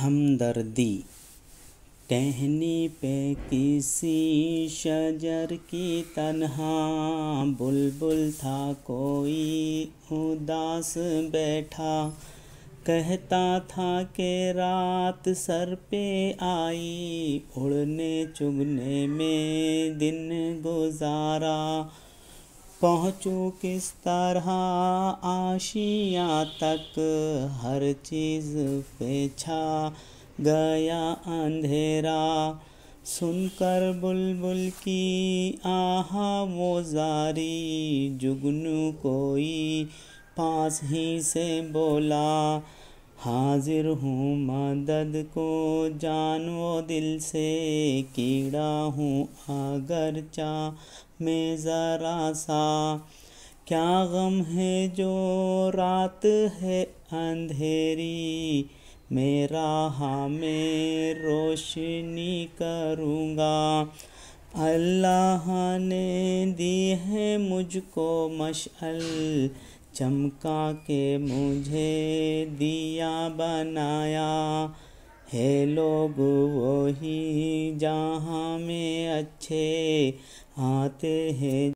हमदर्दी टहनी पे किसी शजर की तनहा बुलबुल था कोई उदास बैठा कहता था कि रात सर पे आई उड़ने चुगने में दिन गुजारा पहुँचो किस तरह आशिया तक हर चीज़ पे छा गया अंधेरा सुनकर बुलबुल की आहा वो जारी जुगनू कोई पास ही से बोला हाजिर हूँ मदद को जानो दिल से कीड़ा हूँ अगर चा मैं ज़रा सा क्या गम है जो रात है अंधेरी मेरा हाँ मैं रोशनी करूँगा अल्लाह ने दी है मुझको मशअल चमका के मुझे दिया बनाया है लोग वही जहाँ में अच्छे आते हैं